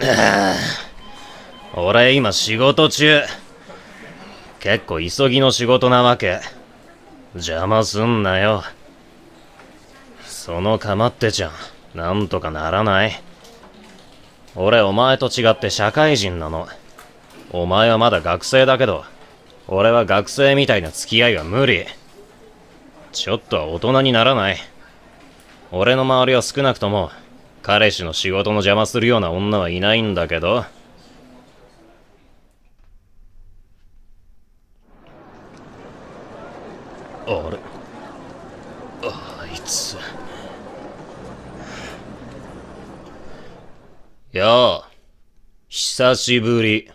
俺今仕事中。結構急ぎの仕事なわけ。邪魔すんなよ。そのかまってちゃん、なんとかならない俺お前と違って社会人なの。お前はまだ学生だけど、俺は学生みたいな付き合いは無理。ちょっとは大人にならない。俺の周りは少なくとも、彼氏の仕事の邪魔するような女はいないんだけど。あれあいつ。やあ、久しぶり。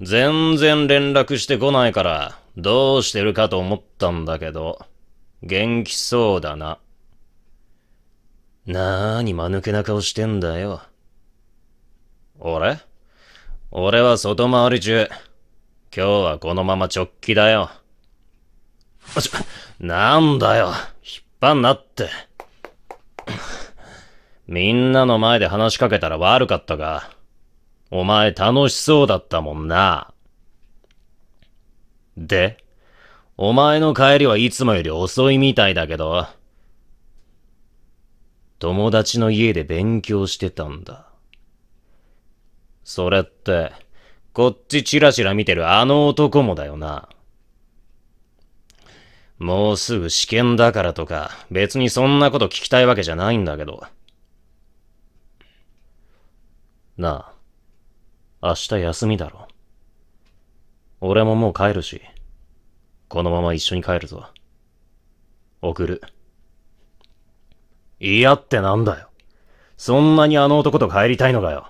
全然連絡してこないから、どうしてるかと思ったんだけど、元気そうだな。なーに間抜けな顔してんだよ。俺俺は外回り中。今日はこのまま直帰だよ。あ、ちょ、なんだよ。引っ張んなって。みんなの前で話しかけたら悪かったが、お前楽しそうだったもんな。で、お前の帰りはいつもより遅いみたいだけど、友達の家で勉強してたんだ。それって、こっちチラチラ見てるあの男もだよな。もうすぐ試験だからとか、別にそんなこと聞きたいわけじゃないんだけど。なあ、明日休みだろ。俺ももう帰るし、このまま一緒に帰るぞ。送る。嫌ってなんだよ。そんなにあの男と帰りたいのかよ。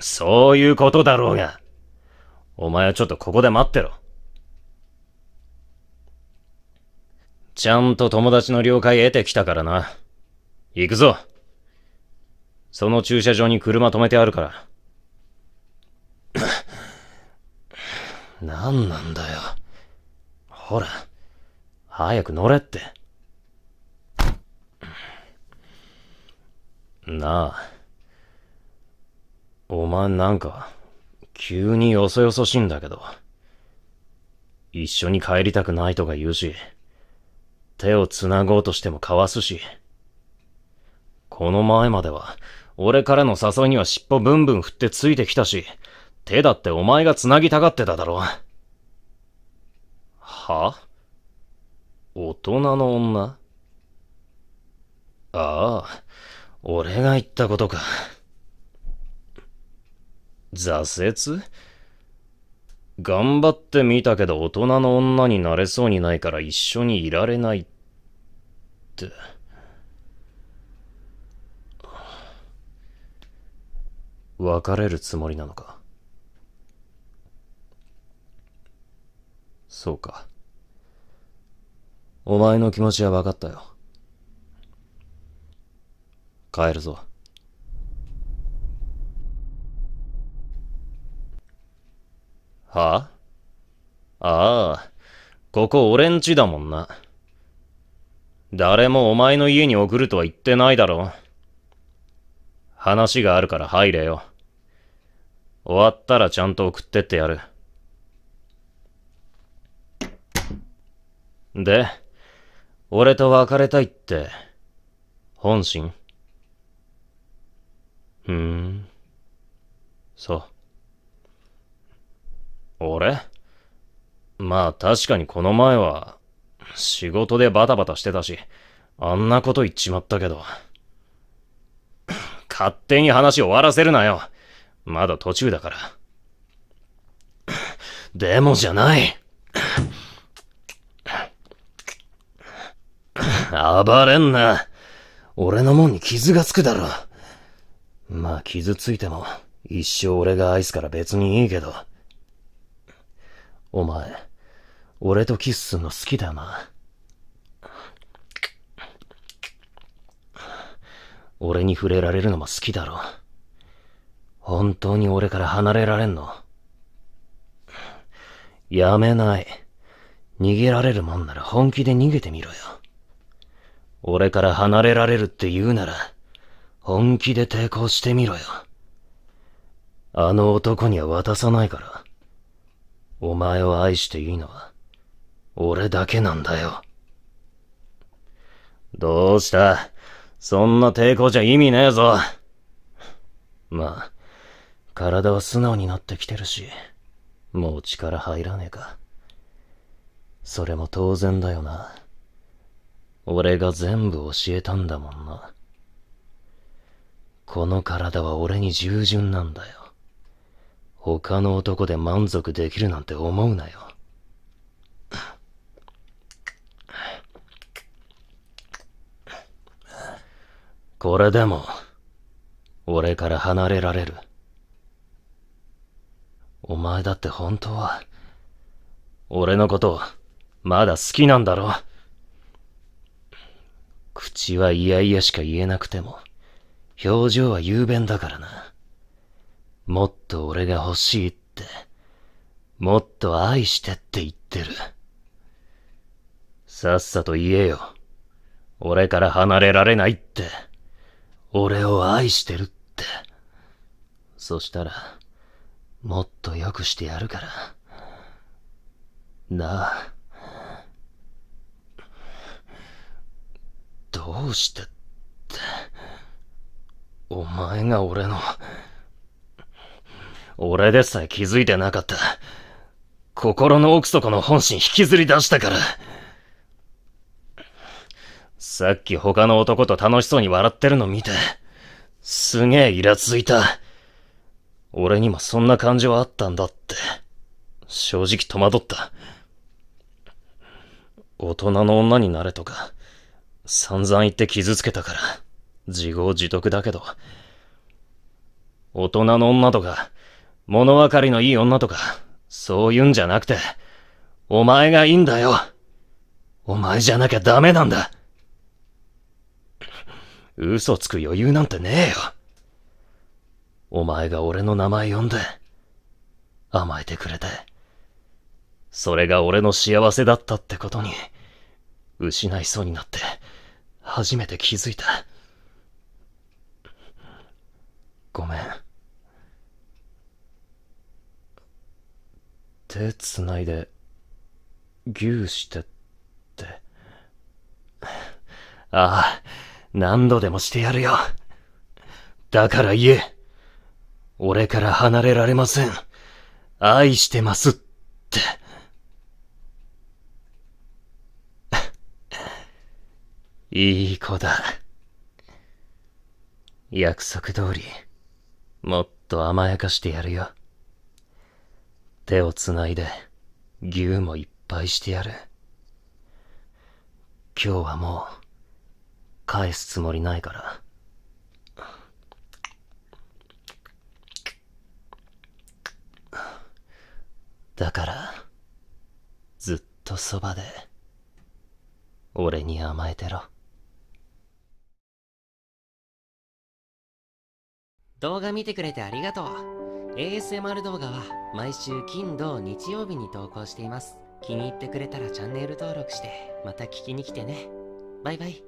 そういうことだろうが。お前はちょっとここで待ってろ。ちゃんと友達の了解得てきたからな。行くぞ。その駐車場に車止めてあるから。何なんだよ。ほら、早く乗れって。なあ。お前なんか、急によそよそしいんだけど。一緒に帰りたくないとか言うし、手を繋ごうとしてもかわすし。この前までは、俺からの誘いには尻尾ブンブン振ってついてきたし、手だってお前が繋ぎたがってただろ。は大人の女ああ。俺が言ったことか。挫折頑張ってみたけど大人の女になれそうにないから一緒にいられないって。別れるつもりなのか。そうか。お前の気持ちは分かったよ。帰るぞ。はああここ俺んちだもんな。誰もお前の家に送るとは言ってないだろ。話があるから入れよ。終わったらちゃんと送ってってやる。で、俺と別れたいって、本心そう。俺まあ確かにこの前は、仕事でバタバタしてたし、あんなこと言っちまったけど。勝手に話終わらせるなよ。まだ途中だから。でもじゃない。暴れんな。俺のもんに傷がつくだろ。まあ傷ついても、一生俺が愛すから別にいいけど。お前、俺とキスすんの好きだよな。俺に触れられるのも好きだろ。本当に俺から離れられんの。やめない。逃げられるもんなら本気で逃げてみろよ。俺から離れられるって言うなら、本気で抵抗してみろよ。あの男には渡さないから。お前を愛していいのは、俺だけなんだよ。どうしたそんな抵抗じゃ意味ねえぞ。まあ、体は素直になってきてるし、もう力入らねえか。それも当然だよな。俺が全部教えたんだもんな。この体は俺に従順なんだよ。他の男で満足できるなんて思うなよ。これでも、俺から離れられる。お前だって本当は、俺のことまだ好きなんだろ口は嫌々しか言えなくても、表情は雄弁だからな。もっと俺が欲しいって、もっと愛してって言ってる。さっさと言えよ。俺から離れられないって。俺を愛してるって。そしたら、もっと良くしてやるから。なあ。どうしてって。お前が俺の。俺でさえ気づいてなかった。心の奥底の本心引きずり出したから。さっき他の男と楽しそうに笑ってるの見て、すげえイラついた。俺にもそんな感じはあったんだって。正直戸惑った。大人の女になれとか、散々言って傷つけたから、自業自得だけど、大人の女とか、物分かりのいい女とか、そういうんじゃなくて、お前がいいんだよ。お前じゃなきゃダメなんだ。嘘つく余裕なんてねえよ。お前が俺の名前呼んで、甘えてくれて、それが俺の幸せだったってことに、失いそうになって、初めて気づいた。ごめん。手つないで、ぎゅうしてって。ああ、何度でもしてやるよ。だから言え。俺から離れられません。愛してますって。いい子だ。約束通り、もっと甘やかしてやるよ。手をつないで、牛もいっぱいしてやる。今日はもう、返すつもりないから。だから、ずっとそばで、俺に甘えてろ。動画見てくれてありがとう。ASMR 動画は毎週金土日曜日に投稿しています気に入ってくれたらチャンネル登録してまた聞きに来てねバイバイ